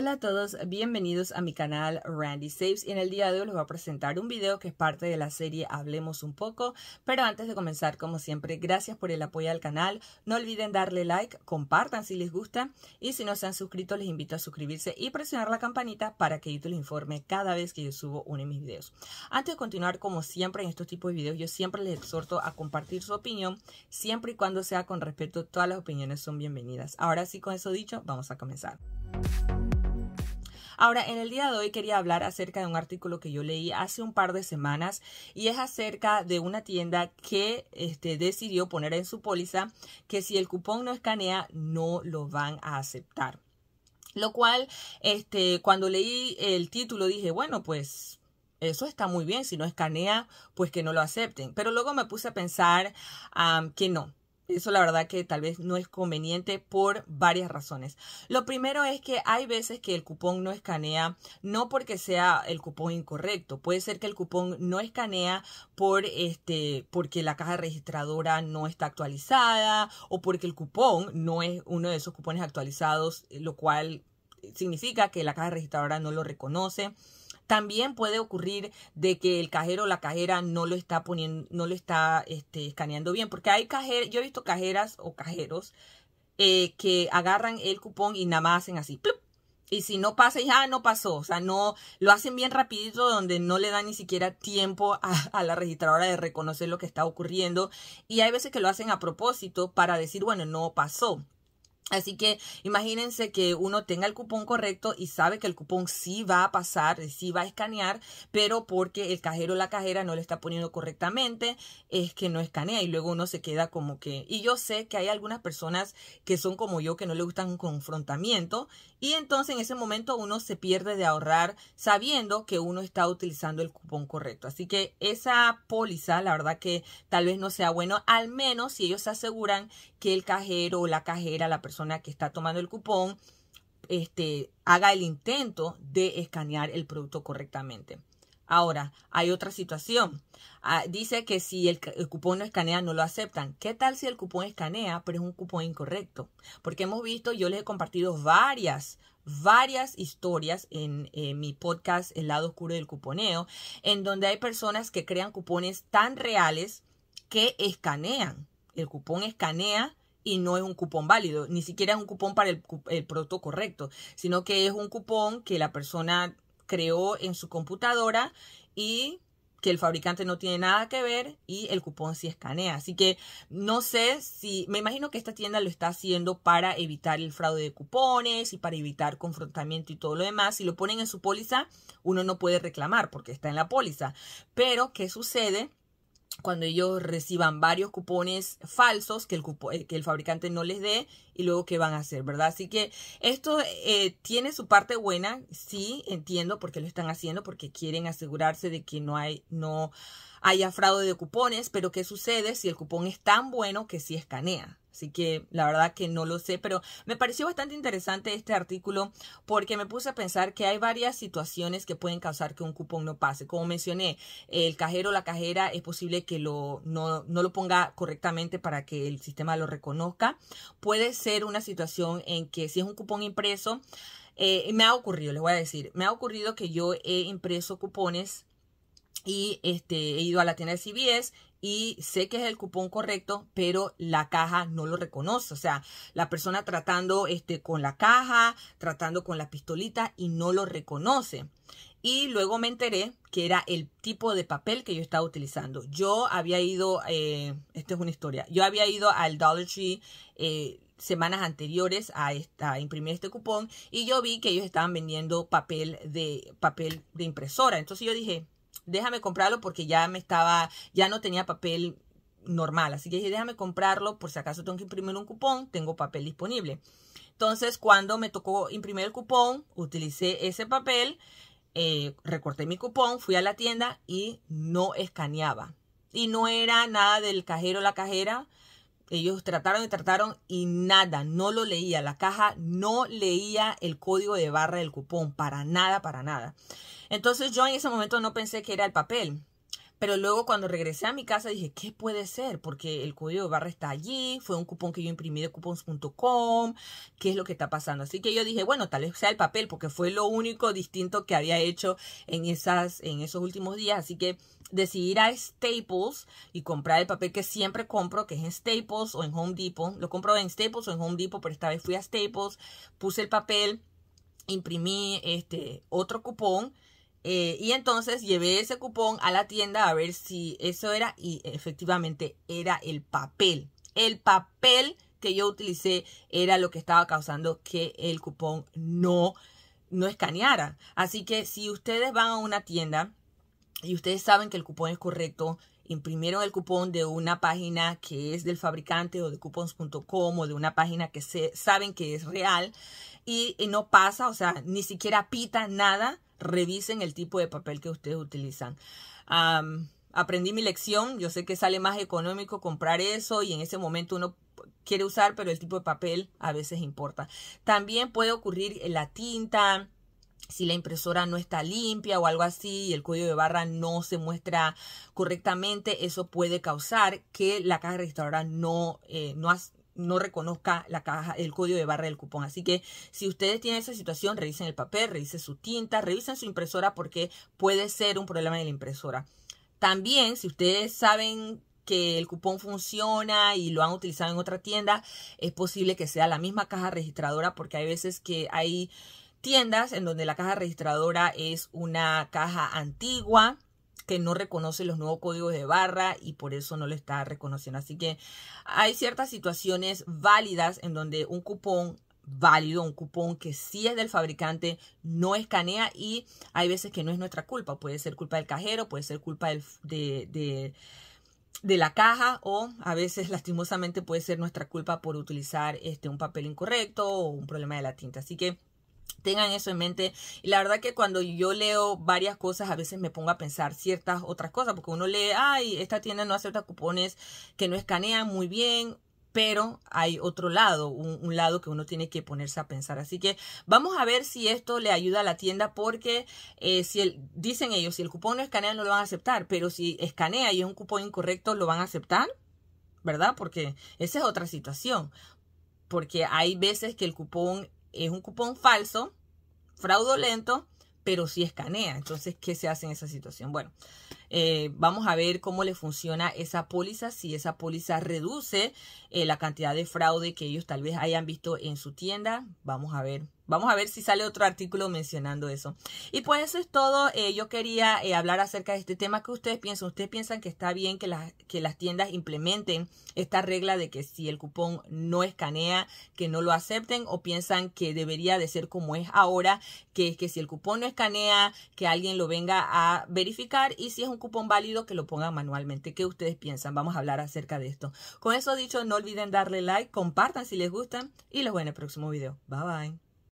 Hola a todos, bienvenidos a mi canal Randy Saves y en el día de hoy les voy a presentar un video que es parte de la serie Hablemos un poco, pero antes de comenzar como siempre gracias por el apoyo al canal, no olviden darle like, compartan si les gusta y si no se han suscrito les invito a suscribirse y presionar la campanita para que YouTube les informe cada vez que yo subo uno de mis videos. Antes de continuar como siempre en estos tipos de videos yo siempre les exhorto a compartir su opinión, siempre y cuando sea con respeto todas las opiniones son bienvenidas. Ahora sí con eso dicho vamos a comenzar. Ahora, en el día de hoy quería hablar acerca de un artículo que yo leí hace un par de semanas y es acerca de una tienda que este, decidió poner en su póliza que si el cupón no escanea, no lo van a aceptar. Lo cual, este, cuando leí el título dije, bueno, pues eso está muy bien, si no escanea, pues que no lo acepten. Pero luego me puse a pensar que no, eso la verdad que tal vez no es conveniente por varias razones. Lo primero es que hay veces que el cupón no escanea, no porque sea el cupón incorrecto, puede ser que el cupón no escanea por este porque la caja registradora no está actualizada o porque el cupón no es uno de esos cupones actualizados, lo cual significa que la caja registradora no lo reconoce. También puede ocurrir de que el cajero o la cajera no lo está poniendo, no lo está este, escaneando bien, porque hay cajeros, yo he visto cajeras o cajeros eh, que agarran el cupón y nada más hacen así, Y si no pasa, ya ah, no pasó. O sea, no lo hacen bien rapidito donde no le dan ni siquiera tiempo a, a, la registradora de reconocer lo que está ocurriendo. Y hay veces que lo hacen a propósito para decir, bueno, no pasó. Así que imagínense que uno tenga el cupón correcto y sabe que el cupón sí va a pasar, sí va a escanear, pero porque el cajero o la cajera no le está poniendo correctamente, es que no escanea y luego uno se queda como que... Y yo sé que hay algunas personas que son como yo, que no le gustan un confrontamiento y entonces en ese momento uno se pierde de ahorrar sabiendo que uno está utilizando el cupón correcto. Así que esa póliza, la verdad que tal vez no sea bueno, al menos si ellos aseguran que el cajero o la cajera, la persona que está tomando el cupón este, haga el intento de escanear el producto correctamente. Ahora, hay otra situación. Ah, dice que si el, cupón no escanea, no lo aceptan. ¿Qué tal si el cupón escanea, pero es un cupón incorrecto? Porque hemos visto, yo les he compartido varias, varias historias en mi podcast El lado oscuro del cuponeo, en donde hay personas que crean cupones tan reales que escanean. El cupón escanea y no es un cupón válido, ni siquiera es un cupón para el, producto correcto, sino que es un cupón que la persona creó en su computadora y que el fabricante no tiene nada que ver y el cupón sí escanea. Así que no sé si, me imagino que esta tienda lo está haciendo para evitar el fraude de cupones y para evitar confrontamiento y todo lo demás. Si lo ponen en su póliza, uno no puede reclamar porque está en la póliza. Pero, ¿qué sucede? cuando ellos reciban varios cupones falsos que el, eh, que el fabricante no les dé y luego qué van a hacer, ¿verdad? Así que esto eh, tiene su parte buena, sí, entiendo por qué lo están haciendo, porque quieren asegurarse de que no hay, no haya fraude de cupones, pero ¿qué sucede si el cupón es tan bueno que sí escanea? Así que la verdad que no lo sé, pero me pareció bastante interesante este artículo porque me puse a pensar que hay varias situaciones que pueden causar que un cupón no pase. Como mencioné, el cajero o la cajera es posible que lo, no, no lo ponga correctamente para que el sistema lo reconozca. Puede ser una situación en que si es un cupón impreso, eh, me ha ocurrido, les voy a decir, me ha ocurrido que yo he impreso cupones y este, he ido a la tienda de CBS y sé que es el cupón correcto, pero la caja no lo reconoce. O sea, la persona tratando este, con la caja, tratando con la pistolita y no lo reconoce. Y luego me enteré que era el tipo de papel que yo estaba utilizando. Yo había ido, eh, esta es una historia, yo había ido al Dollar Tree eh, semanas anteriores a, imprimir este cupón y yo vi que ellos estaban vendiendo papel de, papel de impresora. Entonces yo dije, déjame comprarlo porque ya me estaba, ya no tenía papel normal. Así que dije, déjame comprarlo por si acaso tengo que imprimir un cupón, tengo papel disponible. Entonces, cuando me tocó imprimir el cupón, utilicé ese papel, eh, recorté mi cupón, fui a la tienda y no escaneaba. Y no era nada del cajero o la cajera. Ellos trataron y trataron y nada, no lo leía. La caja no leía el código de barra del cupón, para nada, para nada. Entonces yo en ese momento no pensé que era el papel. Pero luego cuando regresé a mi casa dije, ¿qué puede ser? Porque el código de barra está allí, fue un cupón que yo imprimí de coupons.com, ¿qué es lo que está pasando? Así que yo dije, bueno, tal vez sea el papel, porque fue lo único distinto que había hecho en, esas, en esos últimos días. Así que decidí ir a Staples y comprar el papel que siempre compro, que es en Staples o en Home Depot. Lo compro en Staples o en Home Depot, pero esta vez fui a Staples, puse el papel, imprimí este otro cupón eh, y entonces llevé ese cupón a la tienda a ver si eso era y efectivamente era el papel. El papel que yo utilicé era lo que estaba causando que el cupón no, no escaneara. Así que si ustedes van a una tienda y ustedes saben que el cupón es correcto, imprimieron el cupón de una página que es del fabricante o de coupons.com o de una página que se, saben que es real y no pasa, o sea, ni siquiera pita nada revisen el tipo de papel que ustedes utilizan. aprendí mi lección, yo sé que sale más económico comprar eso y en ese momento uno quiere usar, pero el tipo de papel a veces importa. También puede ocurrir la tinta, si la impresora no está limpia o algo así y el código de barra no se muestra correctamente, eso puede causar que la caja registradora no, eh, no, no reconozca la caja, el código de barra del cupón. Así que si ustedes tienen esa situación, revisen el papel, revisen su tinta, revisen su impresora porque puede ser un problema de la impresora. También, si ustedes saben que el cupón funciona y lo han utilizado en otra tienda, es posible que sea la misma caja registradora porque hay veces que hay tiendas en donde la caja registradora es una caja antigua que no reconoce los nuevos códigos de barra y por eso no lo está reconociendo. Así que hay ciertas situaciones válidas en donde un cupón válido, un cupón que sí es del fabricante, no escanea y hay veces que no es nuestra culpa. Puede ser culpa del cajero, puede ser culpa de, de, de, la caja o a veces lastimosamente puede ser nuestra culpa por utilizar este, un papel incorrecto o un problema de la tinta. Así que Tengan eso en mente. Y la verdad que cuando yo leo varias cosas, a veces me pongo a pensar ciertas otras cosas, porque uno lee, ay, esta tienda no acepta cupones que no escanean muy bien, pero hay otro lado, un, lado que uno tiene que ponerse a pensar. Así que vamos a ver si esto le ayuda a la tienda porque eh, si dicen ellos, si el cupón no escanea no lo van a aceptar, pero si escanea y es un cupón incorrecto, lo van a aceptar, ¿verdad? Porque esa es otra situación. Porque hay veces que el cupón es un cupón falso, fraudulento, pero sí escanea. Entonces, ¿qué se hace en esa situación? Bueno, eh, vamos a ver cómo le funciona esa póliza, si esa póliza reduce eh, la cantidad de fraude que ellos tal vez hayan visto en su tienda. Vamos a ver Vamos a ver si sale otro artículo mencionando eso. Y pues eso es todo. Eh, yo quería eh, hablar acerca de este tema que ustedes piensan. Ustedes piensan que está bien que las, que las tiendas implementen esta regla de que si el cupón no escanea, que no lo acepten o piensan que debería de ser como es ahora, que es que si el cupón no escanea, que alguien lo venga a verificar y si es un cupón válido, que lo pongan manualmente. ¿Qué ustedes piensan? Vamos a hablar acerca de esto. Con eso dicho, no olviden darle like, compartan si les gustan y los veo en el próximo video. Bye bye.